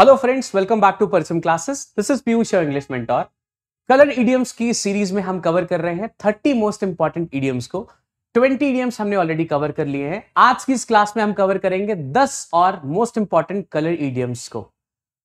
Hello friends welcome back to Parcham classes this is Piyush your English mentor colour idioms की series में हम cover कर रहे हैं 30 मोस्ट इंपॉर्टेंट इडियम्स को 20 इडियम्स हमने ऑलरेडी कवर कर लिए हैं आज की इस क्लास में हम कवर करेंगे 10 और मोस्ट इंपॉर्टेंट कलर इडियम्स को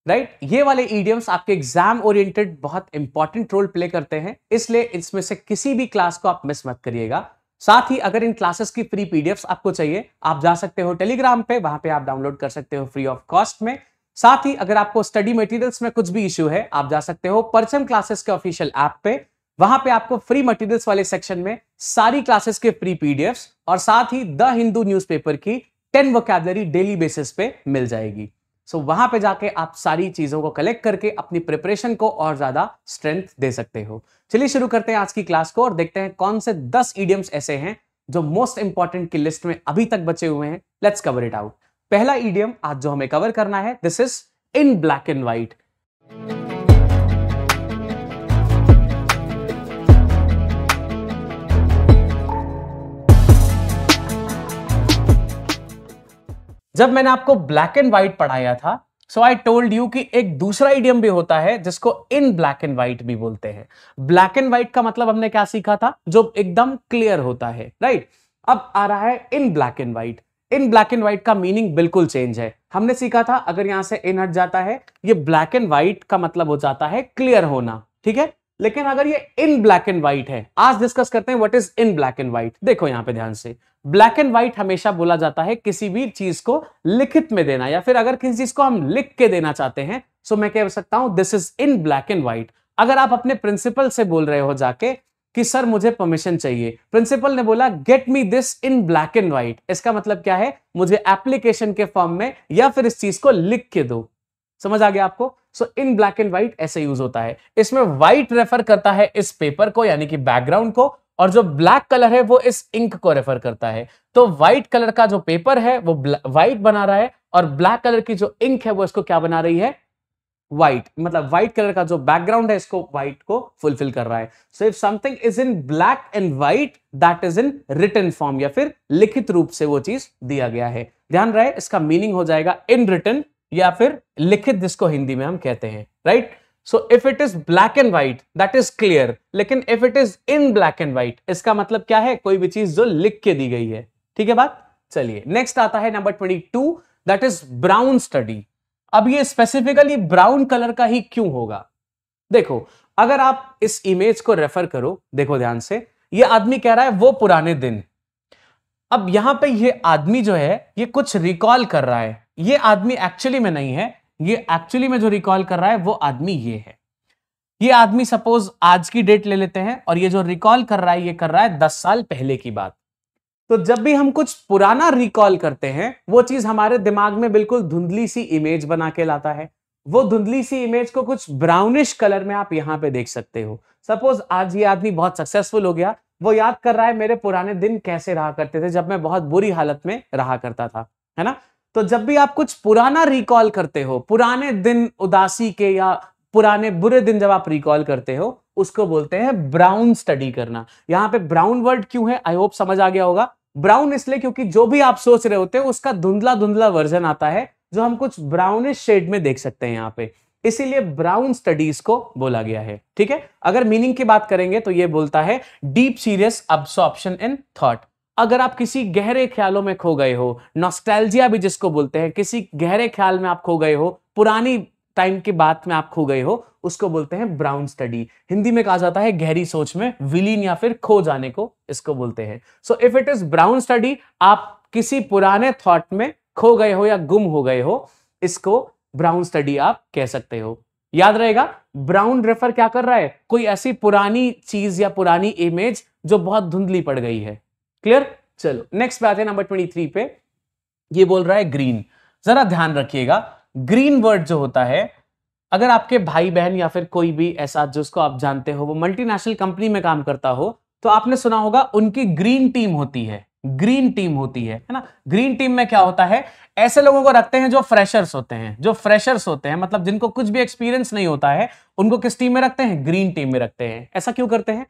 राइट right? ये वाले इडियम्स आपके एग्जाम ओरिएंटेड बहुत इंपॉर्टेंट रोल प्ले करते हैं इसलिए इसमें से किसी भी क्लास को आप मिस मत करिएगा साथ ही अगर इन क्लासेस की फ्री पीडीएफ्स आपको चाहिए आप जा सकते हो टेलीग्राम पे वहां पे आप डाउनलोड कर सकते हो फ्री ऑफ कॉस्ट में साथ ही अगर आपको स्टडी मटेरियल्स में कुछ भी इश्यू है आप जा सकते हो परचम क्लासेस के ऑफिशियल ऐप पे वहां पे आपको फ्री मटेरियल्स वाले सेक्शन में सारी क्लासेस के फ्री पीडीएफ और साथ ही द हिंदू न्यूज़पेपर की टेन वोकैबलरी डेली बेसिस पे मिल जाएगी सो so, वहां पे जाके आप सारी चीजों को कलेक्ट करके अपनी प्रिपरेशन को और ज्यादा स्ट्रेंथ दे सकते हो चलिए शुरू करते हैं आज की क्लास को और देखते हैं कौन से दस ईडियम्स ऐसे हैं जो मोस्ट इंपॉर्टेंट की लिस्ट में अभी तक बचे हुए हैं लेट्स कवर इट आउट पहला ईडियम आज जो हमें कवर करना है this is in black and white जब मैंने आपको ब्लैक एंड व्हाइट पढ़ाया था सो आई टोल्ड यू कि एक दूसरा इडियम भी होता है जिसको इन ब्लैक एंड व्हाइट भी बोलते हैं ब्लैक एंड व्हाइट का मतलब हमने क्या सीखा था जो एकदम क्लियर होता है राइट right? अब आ रहा है in black and white in black and white का मीनिंग बिल्कुल चेंज है हमने सीखा था अगर यहां से इन हट जाता है ये ब्लैक एंड व्हाइट का मतलब हो जाता है क्लियर होना ठीक है लेकिन अगर ये इन ब्लैक एंड व्हाइट है आज डिस्कस करते हैं what is in black and white देखो यहां पे ध्यान से ब्लैक एंड व्हाइट हमेशा बोला जाता है किसी भी चीज को लिखित में देना या फिर अगर किसी चीज को हम लिख के देना चाहते हैं सो मैं कह सकता हूं this is in black and white अगर आप अपने प्रिंसिपल से बोल रहे हो जाके कि सर मुझे परमिशन चाहिए प्रिंसिपल ने बोला get me this in black and white इसका मतलब क्या है मुझे एप्लीकेशन के फॉर्म में या फिर इस चीज को लिख के दो समझ आ गया आपको so in black and white ऐसे यूज होता है इसमें व्हाइट रेफर करता है इस पेपर को यानी कि बैकग्राउंड को और जो ब्लैक कलर है वो इस इंक को रेफर करता है तो व्हाइट कलर का जो पेपर है वो व्हाइट बना रहा है और ब्लैक कलर की जो इंक है वो इसको क्या बना रही है व्हाइट मतलब व्हाइट कलर का जो बैकग्राउंड है इसको व्हाइट को फुलफिल कर रहा है so if something is in black and white that is in return form या फिर लिखित रूप से वो चीज दिया गया है ध्यान रहे इसका मीनिंग हो जाएगा इन रिटर्न या फिर लिखित जिसको हिंदी में हम कहते हैं right so if it is black and white that is clear लेकिन if it is in black and white इसका मतलब क्या है कोई भी चीज जो लिख के दी गई है ठीक है बात चलिए नेक्स्ट आता है number twenty two that is brown study अब ये स्पेसिफिकली ब्राउन कलर का ही क्यों होगा देखो अगर आप इस इमेज को रेफर करो देखो ध्यान से ये आदमी कह रहा है वो पुराने दिन अब यहां पे ये आदमी जो है ये कुछ रिकॉल कर रहा है ये आदमी एक्चुअली में नहीं है ये एक्चुअली में जो रिकॉल कर रहा है वो आदमी ये है ये आदमी सपोज आज की डेट ले लेते हैं और ये जो रिकॉल कर रहा है ये कर रहा है दस साल पहले की बात तो जब भी हम कुछ पुराना रिकॉल करते हैं वो चीज हमारे दिमाग में बिल्कुल धुंधली सी इमेज बना के लाता है वो धुंधली सी इमेज को कुछ ब्राउनिश कलर में आप यहाँ पे देख सकते हो सपोज आज ये आदमी बहुत सक्सेसफुल हो गया वो याद कर रहा है मेरे पुराने दिन कैसे रहा करते थे जब मैं बहुत बुरी हालत में रहा करता था है ना तो जब भी आप कुछ पुराना रिकॉल करते हो पुराने दिन उदासी के या पुराने बुरे दिन जब आप रिकॉल करते हो उसको बोलते हैं ब्राउन स्टडी करना यहाँ पे ब्राउन वर्ड क्यों है आई होप समझ आ गया होगा ब्राउन इसलिए क्योंकि जो भी आप सोच रहे होते हैं उसका धुंधला धुंधला वर्जन आता है जो हम कुछ ब्राउनिश शेड में देख सकते हैं यहाँ पे इसीलिए ब्राउन स्टडीज को बोला गया है ठीक है अगर मीनिंग की बात करेंगे तो यह बोलता है deep serious absorption in thought अगर आप किसी गहरे ख्यालों में खो गए हो नॉस्टैल्जिया भी जिसको बोलते हैं किसी गहरे ख्याल में आप खो गए हो पुरानी टाइम के बाद में आप खो गए हो उसको बोलते हैं ब्राउन स्टडी हिंदी में कहा जाता है गहरी सोच में विलीन या फिर खो जाने को इसको बोलते हैं so if it is brown study आप किसी पुराने थॉट में खो गए हो या गुम हो गए हो इसको ब्राउन स्टडी आप कह सकते हो याद रहेगा ब्राउन रेफर क्या कर रहा है कोई ऐसी पुरानी चीज या पुरानी इमेज जो बहुत धुंधली पड़ गई है क्लियर चलो नेक्स्ट बात है नंबर ट्वेंटी थ्री पे ये बोल रहा है ग्रीन जरा ध्यान रखिएगा ग्रीन वर्ड जो होता है अगर आपके भाई बहन या फिर कोई भी ऐसा जिसको आप जानते हो वो मल्टीनेशनल कंपनी में काम करता हो तो आपने सुना होगा उनकी ग्रीन टीम होती है ग्रीन टीम होती है है ना ग्रीन टीम में क्या होता है ऐसे लोगों को रखते हैं जो फ्रेशर्स होते हैं जो फ्रेशर्स होते हैं मतलब जिनको कुछ भी एक्सपीरियंस नहीं होता है उनको किस टीम में रखते हैं ग्रीन टीम में रखते हैं ऐसा क्यों करते हैं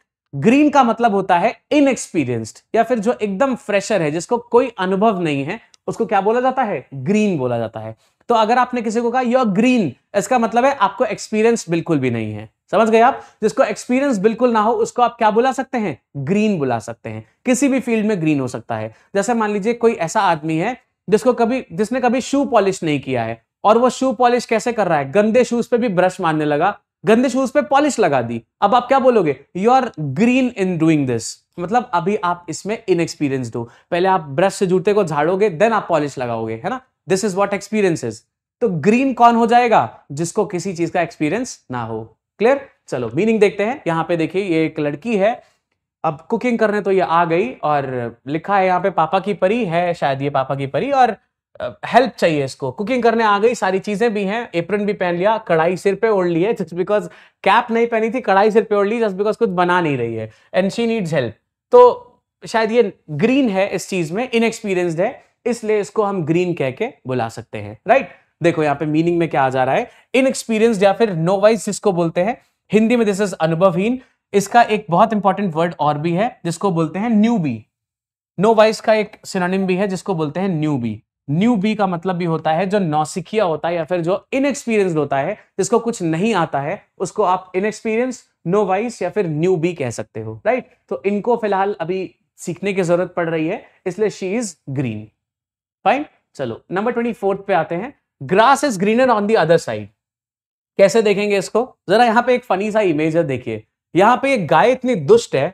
ग्रीन का मतलब होता है इनएक्सपीरियंस्ड या फिर जो एकदम फ्रेशर है जिसको कोई अनुभव नहीं है उसको क्या बोला जाता है ग्रीन बोला जाता है तो अगर आपने किसी को कहा यू आर ग्रीन इसका मतलब है आपको एक्सपीरियंस बिल्कुल भी नहीं है समझ गए आप जिसको एक्सपीरियंस बिल्कुल ना हो उसको आप क्या बुला सकते हैं ग्रीन बुला सकते हैं किसी भी फील्ड में ग्रीन हो सकता है जैसे मान लीजिए कोई ऐसा आदमी है जिसको कभी जिसने कभी शू पॉलिश नहीं किया है और वो शू पॉलिश कैसे कर रहा है गंदे शूज पे भी ब्रश मारने लगा गंदे शूज पे पॉलिश लगा दी अब आप क्या बोलोगे you are green in doing this मतलब अभी आप इसमें इनएक्सपीरियंस हो पहले आप ब्रश से जूते को झाड़ोगे देन आप पॉलिश लगाओगे है ना दिस इज वॉट इज तो ग्रीन कौन हो जाएगा जिसको किसी चीज का एक्सपीरियंस ना हो क्लियर चलो मीनिंग देखते हैं यहाँ पे देखिए ये एक लड़की है अब कुकिंग करने तो ये आ गई और लिखा है यहाँ पे पापा की परी है शायद ये पापा की परी और हेल्प चाहिए इसको कुकिंग करने आ गई सारी चीजें भी हैं एप्रन भी पहन लिया कढ़ाई सिर पे ओढ़ ली है जस्ट बिकॉज कैप नहीं पहनी थी कढ़ाई सिर पे ओढ़ ली जस्ट बिकॉज कुछ बना नहीं रही है एंड शी नीड्स हेल्प तो शायद ये ग्रीन है इस चीज में इनएक्सपीरियंस है इसलिए इसको हम ग्रीन कह के बुला सकते हैं राइट देखो यहाँ पे मीनिंग में क्या आ जा रहा है इनएक्सपीरियंस या फिर नो वाइज जिसको बोलते हैं हिंदी में दिस इज अनुभवहीन इसका एक बहुत इंपॉर्टेंट वर्ड और भी है जिसको बोलते हैं न्यू बी नो वाइज का एक सिनोनिम भी है जिसको बोलते हैं न्यू बी न्यू बी का मतलब भी होता है जो नौसिखिया होता है या फिर जो इनएक्सपीरियंस होता है जिसको कुछ नहीं आता है उसको आप इनएक्सपीरियंस नो वाइस या फिर न्यू बी कह सकते हो राइट तो इनको फिलहाल अभी सीखने की जरूरत पड़ रही है इसलिए शी इज ग्रीन फाइन चलो नंबर ट्वेंटी फोर्थ पे आते हैं grass is greener on the other side कैसे देखेंगे इसको जरा यहाँ पे एक फनी सा इमेज है देखिए यहाँ पे एक गाय इतनी दुष्ट है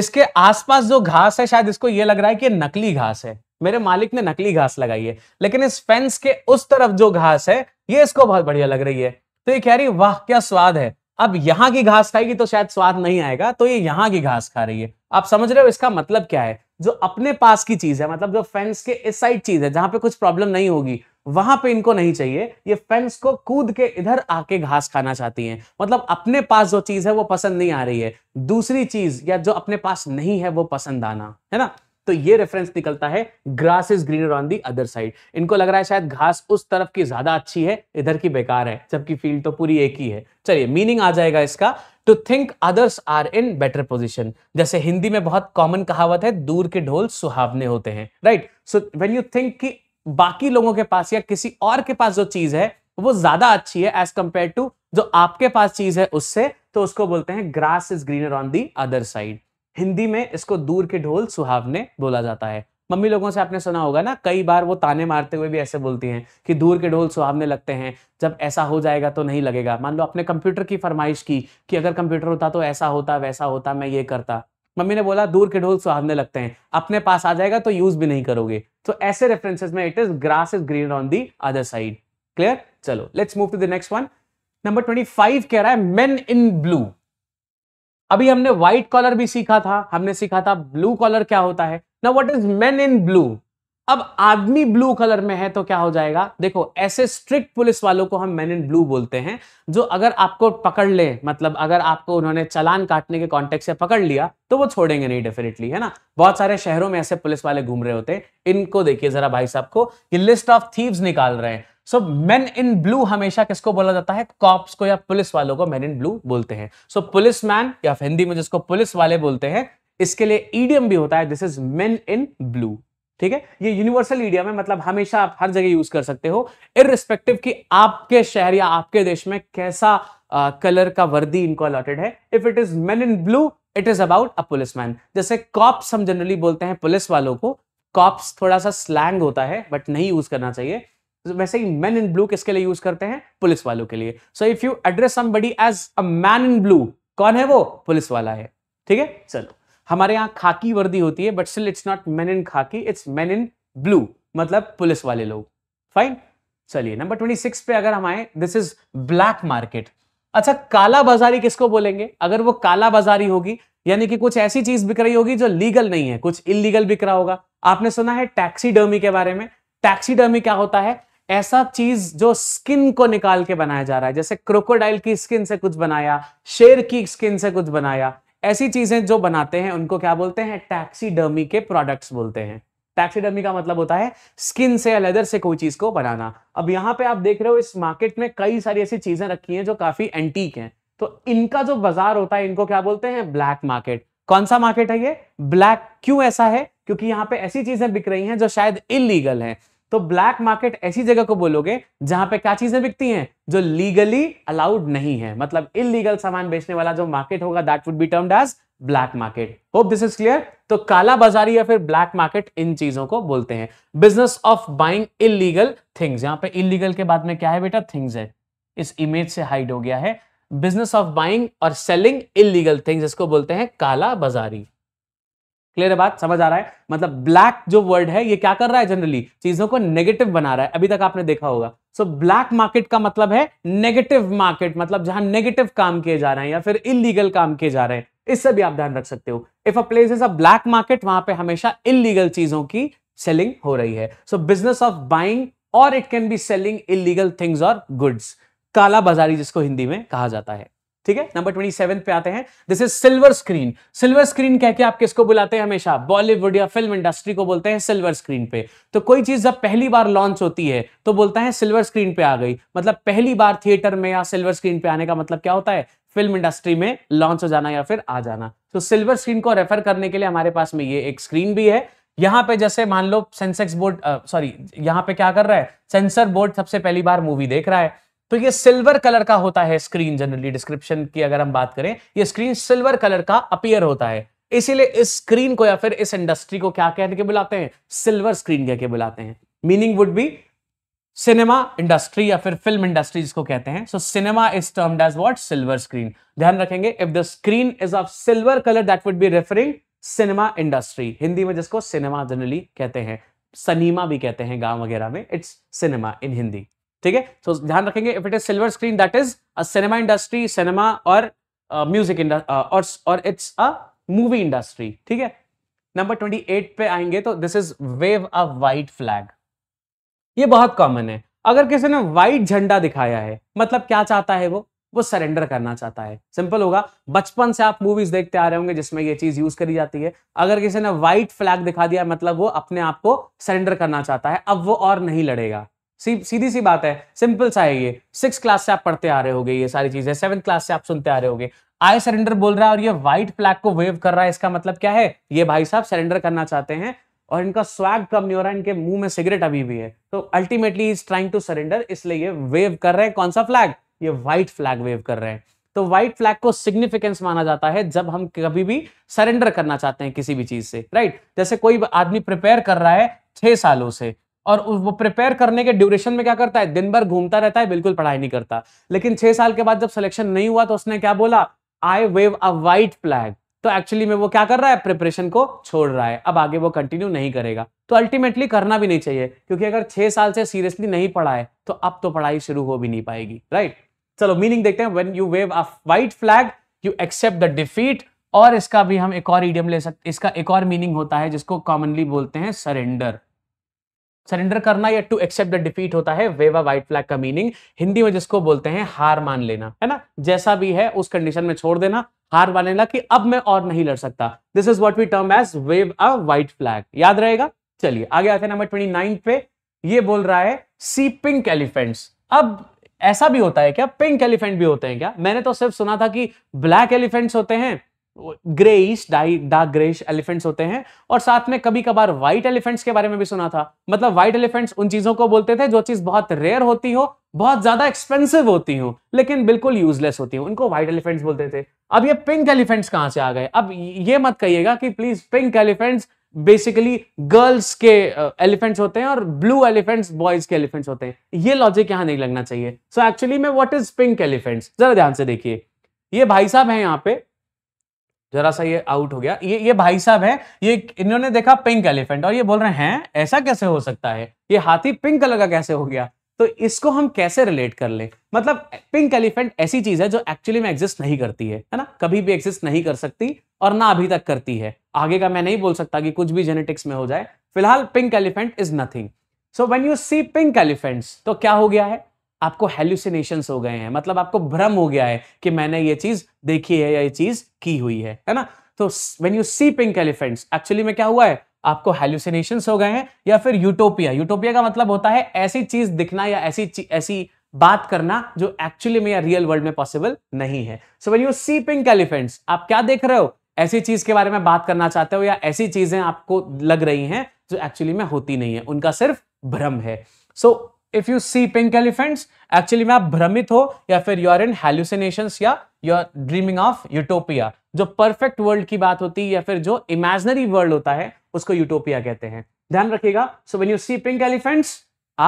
इसके आसपास जो घास है शायद इसको ये लग रहा है कि नकली घास है मेरे मालिक ने नकली घास लगाई है लेकिन इस फेंस के उस तरफ जो घास है ये इसको बहुत बढ़िया लग रही है तो ये कह रही वाह क्या स्वाद है अब यहाँ की घास खाएगी तो शायद स्वाद नहीं आएगा तो ये यहाँ की घास खा रही है आप समझ रहे हो इसका मतलब क्या है जो अपने पास की चीज है मतलब जो फेंस के इस साइड चीज है जहां पे कुछ प्रॉब्लम नहीं होगी वहां पे इनको नहीं चाहिए ये फेंस को कूद के इधर आके घास खाना चाहती हैं मतलब अपने पास जो चीज है वो पसंद नहीं आ रही है दूसरी चीज या जो अपने पास नहीं है वो पसंद आना है ना तो ये रेफरेंस निकलता है grass is greener on the other side इनको लग रहा है शायद घास उस तरफ की ज्यादा अच्छी है इधर की बेकार है जबकि फील्ड तो पूरी एक ही है चलिए मीनिंग आ जाएगा इसका to think others are in better position जैसे हिंदी में बहुत कॉमन कहावत है दूर के ढोल सुहावने होते हैं right so when you think कि बाकी लोगों के पास या किसी और के पास जो चीज है वो ज्यादा अच्छी है एज कंपेयर टू जो आपके पास चीज है उससे तो उसको बोलते हैं grass is greener on the other side Hindi में इसको दूर के ढोल सुहावने बोला जाता है मम्मी लोगों से आपने सुना होगा ना कई बार वो ताने मारते हुए भी ऐसे बोलती हैं कि दूर के ढोल सुहावने लगते हैं जब ऐसा हो जाएगा तो नहीं लगेगा मान लो आपने कंप्यूटर की फरमाइश की कि अगर कंप्यूटर होता तो ऐसा होता वैसा होता मैं ये करता मम्मी ने बोला दूर के ढोल सुहावने लगते हैं अपने पास आ जाएगा तो यूज भी नहीं करोगे तो ऐसे रेफरेंसेज में it is grass is green on the other side clear चलो let's move to the next one number twenty five कह रहा है मेन इन ब्लू अभी हमने व्हाइट कॉलर भी सीखा था हमने सीखा था ब्लू कॉलर क्या होता है ना what is man in blue अब आदमी ब्लू कलर में है तो क्या हो जाएगा देखो ऐसे स्ट्रिक्ट पुलिस वालों को हम मैन इन ब्लू बोलते हैं जो अगर आपको पकड़ ले मतलब अगर आपको उन्होंने चलान काटने के कॉन्टेक्ट से पकड़ लिया तो वो छोड़ेंगे नहीं डेफिनेटली है ना बहुत सारे शहरों में ऐसे पुलिस वाले घूम रहे होते हैं इनको देखिए जरा भाई साहब को ये लिस्ट ऑफ थीव्स निकाल रहे हैं सो मैन इन ब्लू हमेशा किसको बोला जाता है कॉप्स को या पुलिस वालों को मैन इन ब्लू बोलते हैं सो पुलिस मैन या हिंदी में जिसको पुलिस वाले बोलते हैं इसके लिए ईडियम भी होता है this is men in blue ठीक है ये यूनिवर्सल ईडियम है मतलब हमेशा आप हर जगह यूज कर सकते हो इरिस्पेक्टिव कि आपके शहर या आपके देश में कैसा कलर का वर्दी इनको अलॉटेड है if it is men in blue it is about a policeman जैसे कॉप्स हम जनरली बोलते हैं पुलिस वालों को कॉप्स थोड़ा सा स्लैंग होता है बट नहीं यूज करना चाहिए वैसे ही मैन इन ब्लू किसके लिए यूज करते हैं पुलिस वालों के लिए so if you address somebody as a man in blue कौन है वो पुलिस वाला है ठीक है चलो हमारे यहाँ खाकी वर्दी होती है but still it's not man in khaki it's man in blue मतलब पुलिस वाले लोग फाइन चलिए नंबर ट्वेंटी सिक्स पे अगर हम आए दिस इज ब्लैक मार्केट अच्छा काला बाजारी किसको बोलेंगे अगर वो काला बाजारी होगी यानी कि कुछ ऐसी चीज बिक रही होगी जो लीगल नहीं है कुछ इलीगल बिक रहा होगा आपने सुना है टैक्सी डर्मी के बारे में टैक्सी डर्मी क्या होता है ऐसा चीज जो स्किन को निकाल के बनाया जा रहा है जैसे क्रोकोडाइल की स्किन से कुछ बनाया शेर की स्किन से कुछ बनाया ऐसी चीजें जो बनाते हैं उनको क्या बोलते हैं टैक्सीडर्मी के प्रोडक्ट्स बोलते हैं टैक्सीडर्मी का मतलब होता है स्किन से या लेदर से कोई चीज को बनाना अब यहाँ पे आप देख रहे हो इस मार्केट में कई सारी ऐसी चीजें रखी हैं जो काफी एंटीक हैं तो इनका जो बाजार होता है इनको क्या बोलते हैं ब्लैक मार्केट कौन सा मार्केट है ये ब्लैक क्यों ऐसा है क्योंकि यहाँ पे ऐसी चीजें बिक रही हैं जो शायद इलीगल हैं तो ब्लैक मार्केट ऐसी जगह को बोलोगे जहां पे क्या चीजें बिकती हैं जो लीगली अलाउड नहीं है मतलब इलीगल सामान बेचने वाला जो मार्केट होगा that would be termed as black market hope this is clear तो काला बाजारी या फिर ब्लैक मार्केट इन चीजों को बोलते हैं business of buying illegal things यहाँ पे इलीगल के बाद में क्या है बेटा थिंग्स है इस इमेज से हाइड हो गया है बिजनेस ऑफ बाइंग और सेलिंग इलीगल थिंग्स इसको बोलते हैं काला बाजारी क्लियर है बात समझ आ रहा है मतलब ब्लैक जो वर्ड है ये क्या कर रहा है जनरली चीजों को नेगेटिव बना रहा है अभी तक आपने देखा होगा सो ब्लैक मार्केट का मतलब है नेगेटिव मार्केट मतलब जहां नेगेटिव काम किए जा रहे हैं या फिर इलीगल काम किए जा रहे हैं इससे भी आप ध्यान रख सकते हो if a place is a black market वहां पे हमेशा इलीगल चीजों की सेलिंग हो रही है सो बिजनेस ऑफ बाइंग और it can be selling illegal things और गुड्स काला बाजारी जिसको हिंदी में कहा जाता है ठीक है नंबर ट्वेंटी सेवन पे आते हैं this is silver screen silver screen कह के आप किसको बुलाते हैं हमेशा बॉलीवुड या फिल्म इंडस्ट्री को बोलते हैं सिल्वर स्क्रीन पे तो कोई चीज जब पहली बार लॉन्च होती है तो बोलता है सिल्वर स्क्रीन पे आ गई मतलब पहली बार थिएटर में या सिल्वर स्क्रीन पे आने का मतलब क्या होता है फिल्म इंडस्ट्री में लॉन्च हो जाना या फिर आ जाना तो सिल्वर स्क्रीन को रेफर करने के लिए हमारे पास में ये एक स्क्रीन भी है यहां पे जैसे मान लो सेंसेक्स बोर्ड सॉरी यहाँ पे क्या कर रहा है सेंसर बोर्ड सबसे पहली बार मूवी देख रहा है तो ये सिल्वर कलर का होता है स्क्रीन जनरली डिस्क्रिप्शन की अगर हम बात करें ये स्क्रीन सिल्वर कलर का अपियर होता है इसीलिए इस स्क्रीन को या फिर इस इंडस्ट्री को क्या कह के बुलाते हैं सिल्वर स्क्रीन कह के बुलाते हैं meaning would be cinema industry या फिर फिल्म इंडस्ट्री जिसको कहते हैं so cinema is term as what silver screen ध्यान रखेंगे if the screen is of silver colour that would be referring cinema industry Hindi में जिसको सिनेमा जनरली कहते हैं सनीमा भी कहते हैं गांव वगैरह में इट्स सिनेमा इन हिंदी ठीक है सो ध्यान रखेंगे if it is silver screen that is a cinema industry cinema और म्यूजिक uh, uh, और और इट्स अ मूवी इंडस्ट्री ठीक है नंबर ट्वेंटी एट पे आएंगे तो this is wave a white flag ये बहुत कॉमन है अगर किसी ने वाइट झंडा दिखाया है मतलब क्या चाहता है वो वो सरेंडर करना चाहता है सिंपल होगा बचपन से आप मूवीज देखते आ रहे होंगे जिसमें ये चीज यूज करी जाती है अगर किसी ने व्हाइट फ्लैग दिखा दिया मतलब वो अपने आप को सरेंडर करना चाहता है अब वो और नहीं लड़ेगा सी सीधी सी बात है सिंपल सा है ये सिक्स क्लास से आप पढ़ते आ रहे हो ये सारी चीजें सेवन क्लास से आप सुनते आ रहे हो आई सरेंडर बोल रहा है और ये व्हाइट फ्लैग को वेव कर रहा है इसका मतलब क्या है ये भाई साहब सरेंडर करना चाहते हैं और इनका स्वैग कम नहीं हो रहा है इनके मुंह में सिगरेट अभी भी है तो ultimately is trying to surrender इसलिए ये वेव कर रहे हैं कौन सा फ्लैग ये व्हाइट फ्लैग वेव कर रहे हैं तो व्हाइट फ्लैग को सिग्निफिकेंस माना जाता है जब हम कभी भी सरेंडर करना चाहते हैं किसी भी चीज से राइट जैसे कोई आदमी प्रिपेयर कर रहा है छह सालों से और वो प्रिपेयर करने के ड्यूरेशन में क्या करता है दिन भर घूमता रहता है बिल्कुल पढ़ाई नहीं करता लेकिन छह साल के बाद जब सिलेक्शन नहीं हुआ तो उसने क्या बोला I wave a white flag तो एक्चुअली में वो क्या कर रहा है प्रिपरेशन को छोड़ रहा है अब आगे वो कंटिन्यू नहीं करेगा तो अल्टीमेटली करना भी नहीं चाहिए क्योंकि अगर छह साल से सीरियसली नहीं पढ़ा है तो अब तो पढ़ाई शुरू हो भी नहीं पाएगी राइट चलो मीनिंग देखते हैं when you wave a white flag you accept the defeat और इसका भी हम एक और ईडियम ले सकते इसका एक और मीनिंग होता है जिसको कॉमनली बोलते हैं सरेंडर सरेंडर करना या टू एक्सेप्ट द डिफीट होता है वेवा व्हाइट फ्लैग का मीनिंग हिंदी में जिसको बोलते हैं हार मान लेना है ना जैसा भी है उस कंडीशन में छोड़ देना हार मान लेना कि अब मैं और नहीं लड़ सकता this is what we term as wave a white flag याद रहेगा चलिए आगे आते हैं नंबर ट्वेंटी नाइन पे ये बोल रहा है सी पिंक एलिफेंट्स अब ऐसा भी होता है क्या पिंक एलिफेंट भी होते हैं क्या मैंने तो सिर्फ सुना था कि ब्लैक एलिफेंट्स होते हैं ग्रेइश डार्क ग्रेइश एलिफेंट्स होते हैं और साथ में कभी कभार व्हाइट एलिफेंट्स के बारे में भी सुना था मतलब व्हाइट एलिफेंट्स उन चीजों को बोलते थे जो चीज बहुत रेयर होती हो बहुत ज्यादा एक्सपेंसिव होती हो लेकिन बिल्कुल यूजलेस होती हो उनको व्हाइट एलिफेंट्स बोलते थे अब ये पिंक एलिफेंट्स कहां से आ गए अब ये मत कहिएगा कि please pink elephants basically girls के एलिफेंट्स uh, होते हैं और ब्लू एलिफेंट्स बॉयज के एलिफेंट्स होते हैं ये लॉजिक यहाँ नहीं लगना चाहिए सो एक्चुअली में व्हाट इज पिंक एलिफेंट्स जरा ध्यान से देखिए ये भाई साहब हैं यहाँ पे जरा सा ये आउट हो गया ये ये भाई साहब है ये इन्होंने देखा पिंक एलिफेंट और ये बोल रहे हैं ऐसा कैसे हो सकता है ये हाथी पिंक कलर का कैसे हो गया तो इसको हम कैसे रिलेट कर ले मतलब पिंक एलिफेंट ऐसी चीज है जो एक्चुअली में एग्जिस्ट नहीं करती है है ना कभी भी एग्जिस्ट नहीं कर सकती और ना अभी तक करती है आगे का मैं नहीं बोल सकता कि कुछ भी जेनेटिक्स में हो जाए फिलहाल pink elephant is nothing so when you see pink elephants तो क्या हो गया है आपको हेल्यूसिनेशन हो गए हैं मतलब आपको भ्रम हो गया है कि मैंने ये चीज देखी है या ये चीज की हुई है है ना तो when you see pink elephants actually में क्या हुआ है आपको हेल्यूसिनेशन हो गए हैं या फिर यूटोपिया यूटोपिया का मतलब होता है ऐसी चीज दिखना या ऐसी ऐसी बात करना जो एक्चुअली में या रियल वर्ल्ड में पॉसिबल नहीं है so when you see pink elephants आप क्या देख रहे हो ऐसी चीज के बारे में बात करना चाहते हो या ऐसी चीजें आपको लग रही हैं जो एक्चुअली में होती नहीं है उनका सिर्फ भ्रम है so so, if you see pink elephants actually में आप भ्रमित हो या फिर यू आर इन हेल्यूसिनेशन या you are dreaming of utopia जो परफेक्ट वर्ल्ड की बात होती है या फिर जो इमेजनरी वर्ल्ड होता है उसको यूटोपिया कहते हैं ध्यान रखिएगा so when you see pink elephants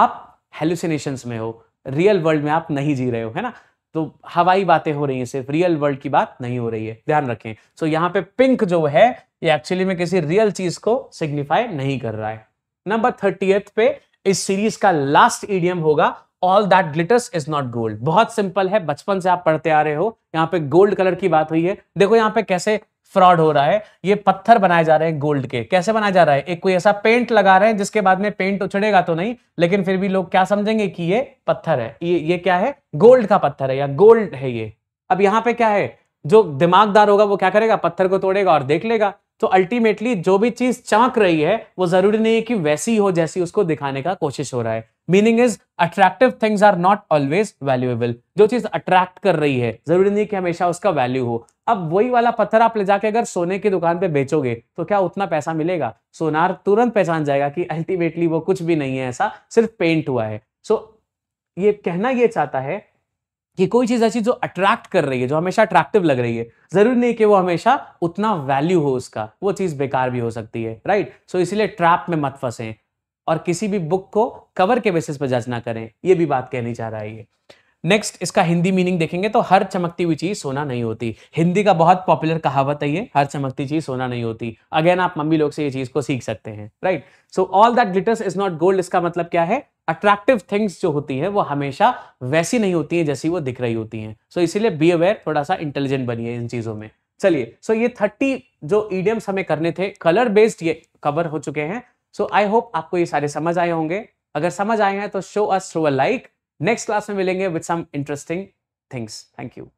आप हेल्यूसिनेशन में हो रियल वर्ल्ड में आप नहीं जी रहे हो है ना तो हवाई बातें हो रही हैं सिर्फ रियल वर्ल्ड की बात नहीं हो रही है ध्यान रखें सो so, यहाँ पे पिंक जो है ये एक्चुअली में किसी रियल चीज को सिग्निफाई नहीं कर रहा है नंबर थर्टी पे इस सीरीज का लास्ट ईडियम होगा all that glitters is not gold बहुत सिंपल है बचपन से आप पढ़ते आ रहे हो यहाँ पे गोल्ड कलर की बात हुई है देखो यहाँ पे कैसे फ्रॉड हो रहा है ये पत्थर बनाए जा रहे हैं गोल्ड के कैसे बनाया जा रहा है एक कोई ऐसा पेंट लगा रहे हैं जिसके बाद में पेंट उछड़ेगा तो नहीं लेकिन फिर भी लोग क्या समझेंगे कि ये पत्थर है ये ये क्या है गोल्ड का पत्थर है या गोल्ड है ये अब यहाँ पे क्या है जो दिमागदार होगा वो क्या करेगा पत्थर को तोड़ेगा और देख लेगा तो अल्टीमेटली जो भी चीज चमक रही है वो जरूरी नहीं है कि वैसी हो जैसी उसको दिखाने का कोशिश हो रहा है meaning is attractive things are not always valuable जो चीज अट्रैक्ट कर रही है जरूरी नहीं कि हमेशा उसका वैल्यू हो अब वही वाला पत्थर आप ले जाके अगर सोने की दुकान पे बेचोगे तो क्या उतना पैसा मिलेगा सोनार तुरंत पहचान जाएगा कि अल्टीमेटली वो कुछ भी नहीं है ऐसा सिर्फ पेंट हुआ है सो so, ये कहना ये चाहता है कि कोई चीज़ ऐसी जो अट्रैक्ट कर रही है जो हमेशा अट्रैक्टिव लग रही है ज़रूरी नहीं कि वो हमेशा उतना वैल्यू हो उसका वो चीज़ बेकार भी हो सकती है राइट सो इसलिए ट्रैप में मत फंसे और किसी भी बुक को कवर के बेसिस पर जज ना करें ये भी बात कहनी चाह रहा है नेक्स्ट इसका हिंदी मीनिंग देखेंगे तो हर चमकती हुई चीज सोना नहीं होती हिंदी का बहुत पॉपुलर कहावत है ये हर चमकती चीज सोना नहीं होती अगेन आप मम्मी लोग से ये चीज को सीख सकते हैं right so all that glitters is not gold इसका मतलब क्या है अट्रैक्टिव थिंग्स जो होती है वो हमेशा वैसी नहीं होती है जैसी वो दिख रही होती है सो so, इसीलिए बी अवेयर थोड़ा सा इंटेलिजेंट बनिए इन चीजों में चलिए सो so ये थर्टी जो ईडियम्स हमें करने थे कलर बेस्ड ये कवर हो चुके हैं सो आई होप आपको ये सारे समझ आए होंगे अगर समझ आए हैं तो show us through a like next class में मिलेंगे with some interesting things thank you